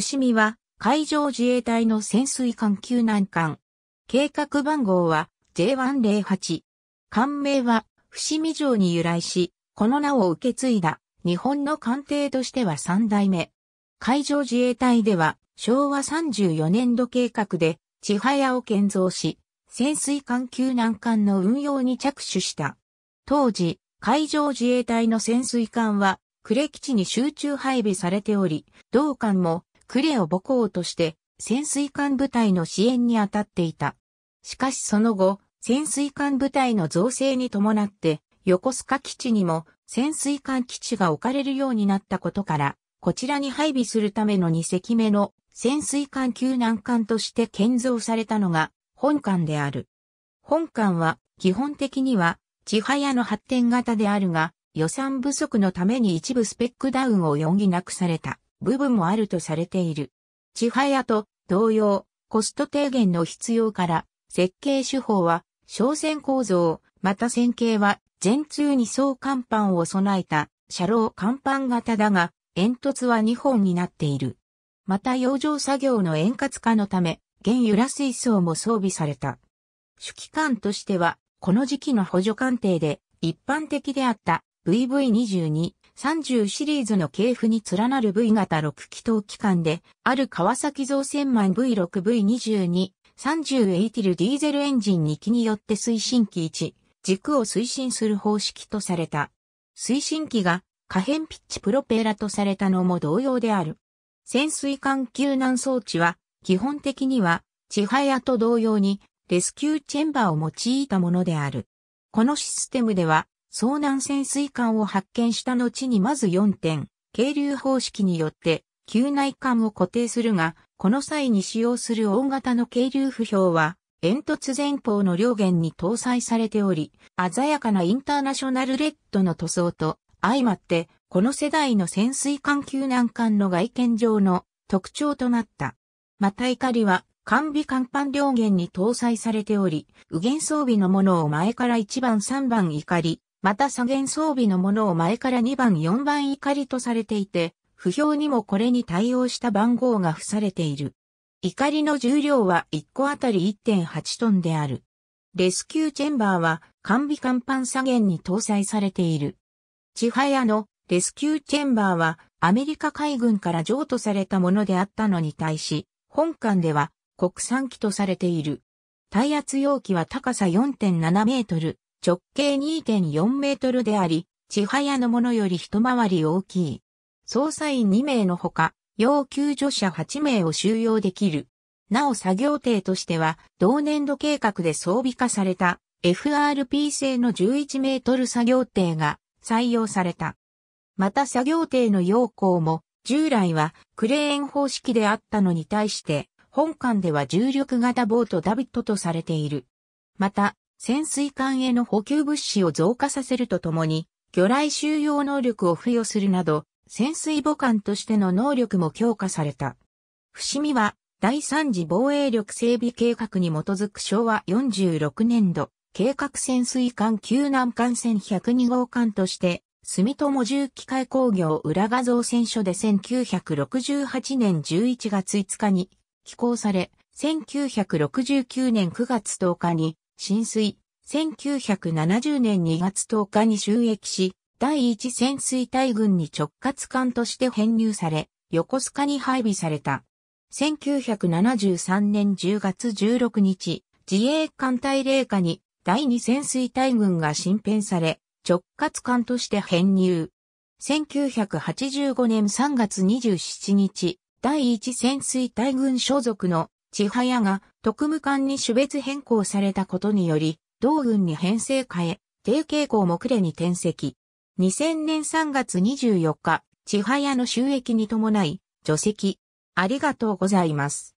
伏見は海上自衛隊の潜水艦救難艦。計画番号は J108。艦名は伏見城に由来し、この名を受け継いだ日本の艦艇としては3代目。海上自衛隊では昭和34年度計画で千早を建造し、潜水艦救難艦の運用に着手した。当時、海上自衛隊の潜水艦は、呉基地に集中配備されており、同艦もクレオ母校として潜水艦部隊の支援に当たっていた。しかしその後、潜水艦部隊の造成に伴って、横須賀基地にも潜水艦基地が置かれるようになったことから、こちらに配備するための2隻目の潜水艦救難艦として建造されたのが本艦である。本艦は基本的には千早の発展型であるが、予算不足のために一部スペックダウンを余儀なくされた。部分もあるとされている。ちはやと同様、コスト低減の必要から、設計手法は、小線構造、また線形は、全通二層甲板を備えた、車両甲板型だが、煙突は2本になっている。また養生作業の円滑化のため、原油ら水槽も装備された。主機関としては、この時期の補助艦艇で、一般的であった VV22 30シリーズの系譜に連なる V 型6気筒機関で、ある川崎造船マン V6V22、3 0イティルディーゼルエンジン2機によって推進機1、軸を推進する方式とされた。推進機が可変ピッチプロペラとされたのも同様である。潜水艦救難装置は、基本的には、チハヤと同様に、レスキューチェンバーを用いたものである。このシステムでは、遭難潜水艦を発見した後にまず4点、軽流方式によって、球内管を固定するが、この際に使用する大型の軽流浮標は、煙突前方の両舷に搭載されており、鮮やかなインターナショナルレッドの塗装と、相まって、この世代の潜水艦救難艦の外見上の特徴となった。また怒りは、艦尾甲板両舷に搭載されており、右舷装備のものを前から1番3番怒り、また左舷装備のものを前から2番4番怒りとされていて、不評にもこれに対応した番号が付されている。怒りの重量は1個あたり1.8トンである。レスキューチェンバーは、完備甲板左舷に搭載されている。ちはやのレスキューチェンバーは、アメリカ海軍から譲渡されたものであったのに対し、本艦では国産機とされている。耐圧容器は高さ4.7メートル、直径2.4メートルであり、ちはやのものより一回り大きい。捜査員2名のほか、要救助者8名を収容できる。なお作業艇としては、同年度計画で装備化された FRP 製の11メートル作業艇が採用された。また作業艇の要項も、従来はクレーン方式であったのに対して、本館では重力型ボートダビットとされている。また、潜水艦への補給物資を増加させるとともに、魚雷収容能力を付与するなど、潜水母艦としての能力も強化された。伏見は、第3次防衛力整備計画に基づく昭和46年度、計画潜水艦救難艦船102号艦として、住友重機械工業裏画像船所で1968年11月5日に寄港され、1969年9月10日に浸水、1970年2月10日に収益し、第一潜水隊軍に直轄艦として編入され、横須賀に配備された。1973年10月16日、自衛艦隊霊下に第二潜水隊軍が新編され、直轄艦として編入。1985年3月27日、第一潜水隊軍所属の千早が特務艦に種別変更されたことにより、同軍に編成変え、低傾向も呉に転籍。2000年3月24日、千早の収益に伴い、除籍。ありがとうございます。